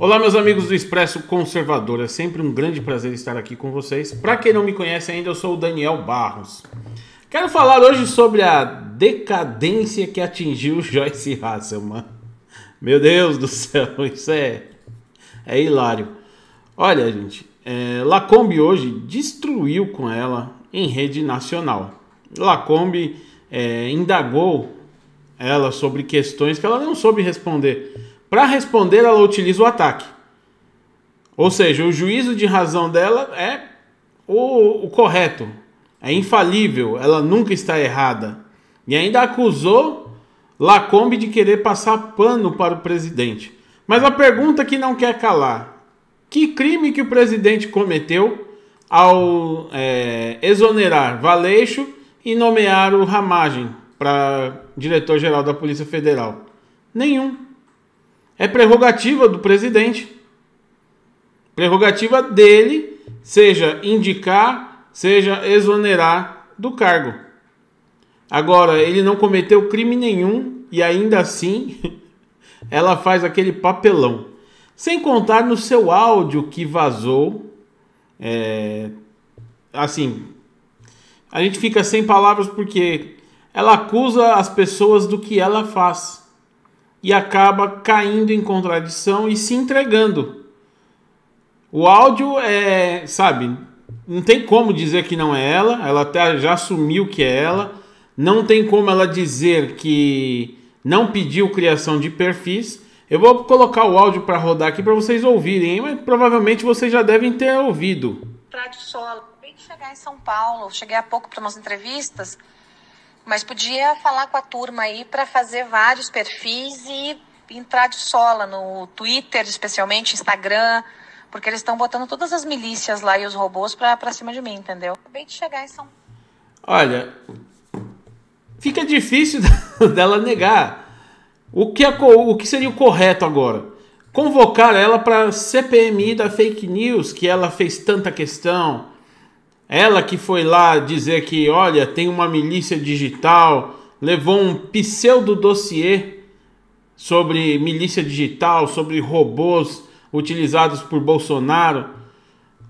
Olá, meus amigos do Expresso Conservador. É sempre um grande prazer estar aqui com vocês. Para quem não me conhece ainda, eu sou o Daniel Barros. Quero falar hoje sobre a decadência que atingiu Joyce mano. Meu Deus do céu, isso é, é hilário. Olha, gente, é, Lacombe hoje destruiu com ela em rede nacional. Lacombe é, indagou ela sobre questões que ela não soube responder. Para responder, ela utiliza o ataque. Ou seja, o juízo de razão dela é o, o correto, é infalível, ela nunca está errada. E ainda acusou Lacombe de querer passar pano para o presidente. Mas a pergunta que não quer calar: que crime que o presidente cometeu ao é, exonerar Valeixo e nomear o Ramagem para diretor-geral da Polícia Federal? Nenhum é prerrogativa do presidente. Prerrogativa dele, seja indicar, seja exonerar do cargo. Agora, ele não cometeu crime nenhum e ainda assim ela faz aquele papelão. Sem contar no seu áudio que vazou, é, assim, a gente fica sem palavras porque ela acusa as pessoas do que ela faz e acaba caindo em contradição e se entregando. O áudio é, sabe, não tem como dizer que não é ela, ela até já assumiu que é ela, não tem como ela dizer que não pediu criação de perfis. Eu vou colocar o áudio para rodar aqui para vocês ouvirem, mas provavelmente vocês já devem ter ouvido. Trádio solo, bem chegar em São Paulo, cheguei há pouco para umas entrevistas mas podia falar com a turma aí para fazer vários perfis e entrar de sola no Twitter, especialmente Instagram, porque eles estão botando todas as milícias lá e os robôs para cima de mim, entendeu? Acabei de chegar em São Olha, fica difícil dela negar. O que, é, o que seria o correto agora? Convocar ela para CPMI da fake news que ela fez tanta questão ela que foi lá dizer que, olha, tem uma milícia digital, levou um pseudo dossiê sobre milícia digital, sobre robôs utilizados por Bolsonaro.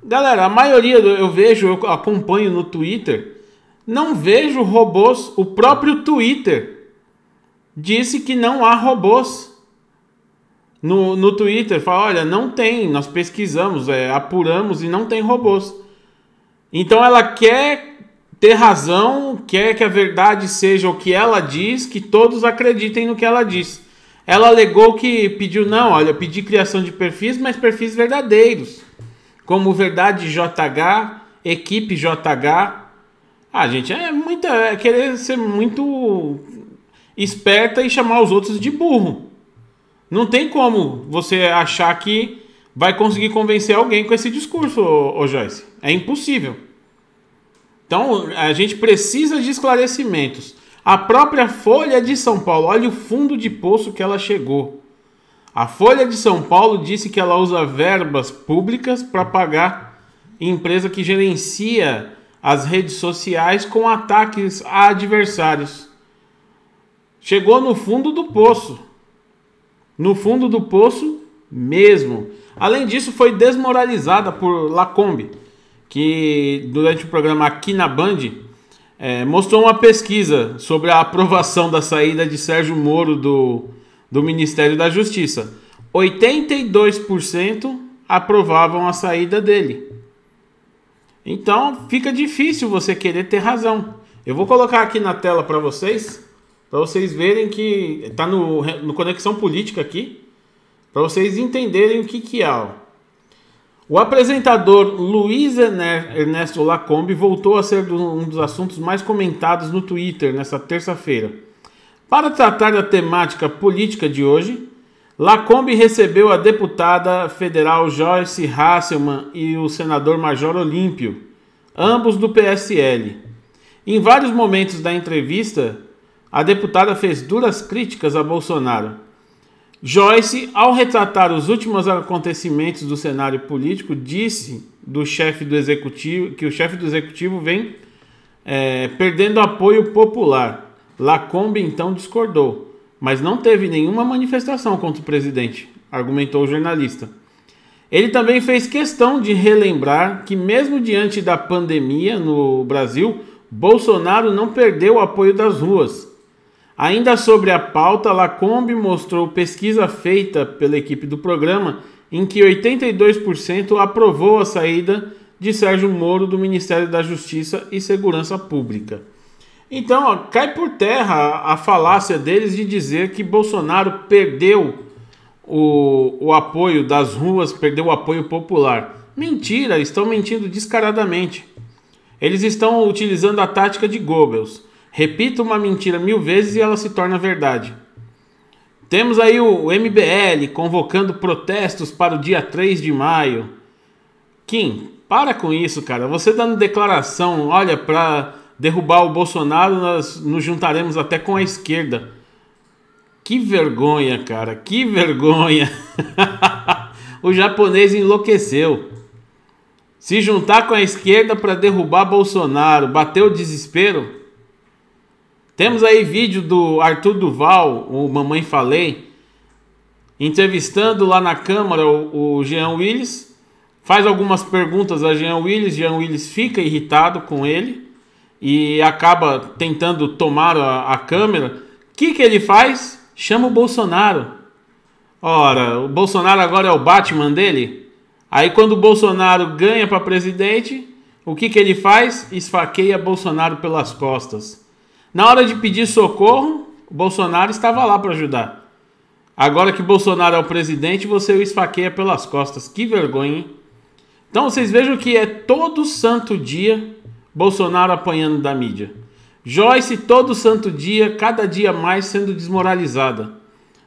Galera, a maioria eu vejo, eu acompanho no Twitter, não vejo robôs. O próprio Twitter disse que não há robôs. No, no Twitter, fala: olha, não tem, nós pesquisamos, é, apuramos e não tem robôs. Então ela quer ter razão, quer que a verdade seja o que ela diz, que todos acreditem no que ela diz. Ela alegou que pediu, não, olha, pedi criação de perfis, mas perfis verdadeiros, como Verdade JH, Equipe JH. Ah, gente, é muita. É querer ser muito esperta e chamar os outros de burro. Não tem como você achar que vai conseguir convencer alguém com esse discurso, ô, ô Joyce. É impossível. Então, a gente precisa de esclarecimentos. A própria Folha de São Paulo, olha o fundo de poço que ela chegou. A Folha de São Paulo disse que ela usa verbas públicas para pagar empresa que gerencia as redes sociais com ataques a adversários. Chegou no fundo do poço. No fundo do poço mesmo. Além disso, foi desmoralizada por Lacombe, que durante o programa Aqui na Band é, mostrou uma pesquisa sobre a aprovação da saída de Sérgio Moro do, do Ministério da Justiça. 82% aprovavam a saída dele. Então fica difícil você querer ter razão. Eu vou colocar aqui na tela para vocês, para vocês verem que está no, no Conexão Política aqui para vocês entenderem o que, que é. Ó. O apresentador Luiz Ernesto Lacombe voltou a ser um dos assuntos mais comentados no Twitter nesta terça-feira. Para tratar da temática política de hoje, Lacombe recebeu a deputada federal Joyce Hasselman e o senador Major Olímpio, ambos do PSL. Em vários momentos da entrevista, a deputada fez duras críticas a Bolsonaro Joyce, ao retratar os últimos acontecimentos do cenário político, disse do chefe do executivo que o chefe do executivo vem é, perdendo apoio popular. Lacombe então discordou, mas não teve nenhuma manifestação contra o presidente, argumentou o jornalista. Ele também fez questão de relembrar que, mesmo diante da pandemia no Brasil, Bolsonaro não perdeu o apoio das ruas Ainda sobre a pauta, Lacombe mostrou pesquisa feita pela equipe do programa em que 82% aprovou a saída de Sérgio Moro do Ministério da Justiça e Segurança Pública. Então, ó, cai por terra a falácia deles de dizer que Bolsonaro perdeu o, o apoio das ruas, perdeu o apoio popular. Mentira, estão mentindo descaradamente. Eles estão utilizando a tática de Goebbels. Repita uma mentira mil vezes e ela se torna verdade. Temos aí o MBL convocando protestos para o dia 3 de maio. Kim, para com isso, cara. Você dando declaração, olha, para derrubar o Bolsonaro, nós nos juntaremos até com a esquerda. Que vergonha, cara, que vergonha. o japonês enlouqueceu. Se juntar com a esquerda para derrubar Bolsonaro, bateu o desespero? Temos aí vídeo do Arthur Duval, o Mamãe Falei, entrevistando lá na Câmara o, o Jean Willis. Faz algumas perguntas a Jean Willis, Jean Willis fica irritado com ele e acaba tentando tomar a, a câmera. O que, que ele faz? Chama o Bolsonaro. Ora, o Bolsonaro agora é o Batman dele? Aí quando o Bolsonaro ganha para presidente, o que, que ele faz? Esfaqueia Bolsonaro pelas costas. Na hora de pedir socorro, o Bolsonaro estava lá para ajudar. Agora que Bolsonaro é o presidente, você o esfaqueia pelas costas. Que vergonha, hein? Então vocês vejam que é todo santo dia Bolsonaro apanhando da mídia. Joyce todo santo dia, cada dia mais sendo desmoralizada.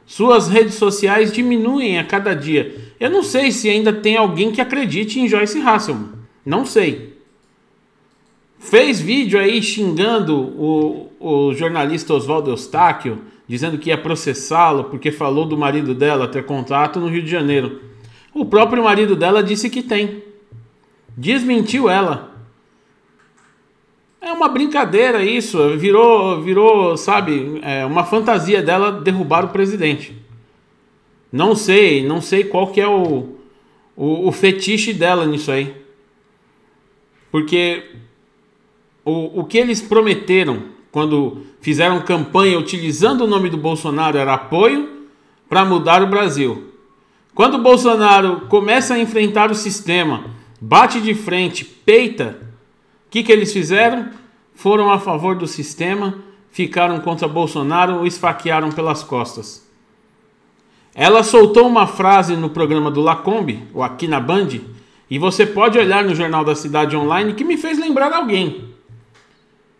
Suas redes sociais diminuem a cada dia. Eu não sei se ainda tem alguém que acredite em Joyce Hasselman. Não sei. Fez vídeo aí xingando o, o jornalista Oswaldo Eustáquio dizendo que ia processá-lo porque falou do marido dela ter contato no Rio de Janeiro. O próprio marido dela disse que tem. Desmentiu ela. É uma brincadeira isso, virou, virou, sabe, é uma fantasia dela derrubar o presidente. Não sei, não sei qual que é o, o, o fetiche dela nisso aí. Porque o, o que eles prometeram quando fizeram campanha utilizando o nome do Bolsonaro, era apoio para mudar o Brasil. Quando o Bolsonaro começa a enfrentar o sistema, bate de frente, peita, o que, que eles fizeram? Foram a favor do sistema, ficaram contra Bolsonaro ou esfaquearam pelas costas. Ela soltou uma frase no programa do Lacombe, ou aqui na Band, e você pode olhar no Jornal da Cidade Online, que me fez lembrar alguém.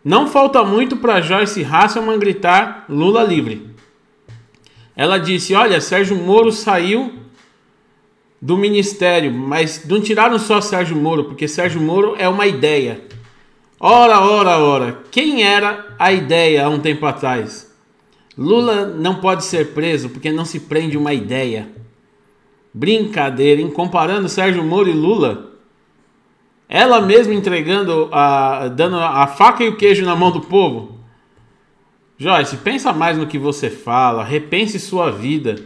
Não falta muito para Joyce Hasselman gritar Lula livre. Ela disse: Olha, Sérgio Moro saiu do ministério, mas não tiraram só Sérgio Moro, porque Sérgio Moro é uma ideia. Ora, ora, ora, quem era a ideia há um tempo atrás? Lula não pode ser preso porque não se prende uma ideia. Brincadeira, hein? Comparando Sérgio Moro e Lula ela mesma entregando, a, dando a faca e o queijo na mão do povo. Joyce, pensa mais no que você fala, repense sua vida.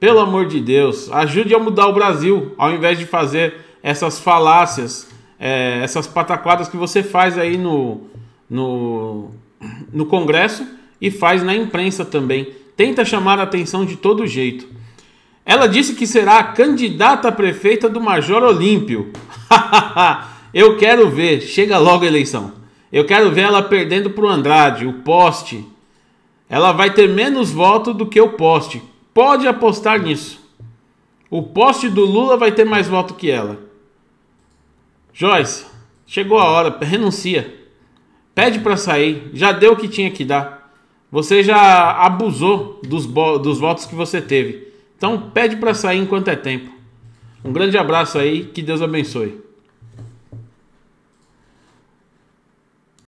Pelo amor de Deus, ajude a mudar o Brasil, ao invés de fazer essas falácias, é, essas pataquadas que você faz aí no, no, no Congresso e faz na imprensa também. Tenta chamar a atenção de todo jeito. Ela disse que será a candidata a prefeita do Major Olímpio. Eu quero ver, chega logo a eleição. Eu quero ver ela perdendo para o Andrade, o poste. Ela vai ter menos voto do que o poste. Pode apostar nisso. O poste do Lula vai ter mais voto que ela. Joyce, chegou a hora, renuncia. Pede para sair, já deu o que tinha que dar. Você já abusou dos, dos votos que você teve. Então pede para sair enquanto é tempo. Um grande abraço aí, que Deus abençoe.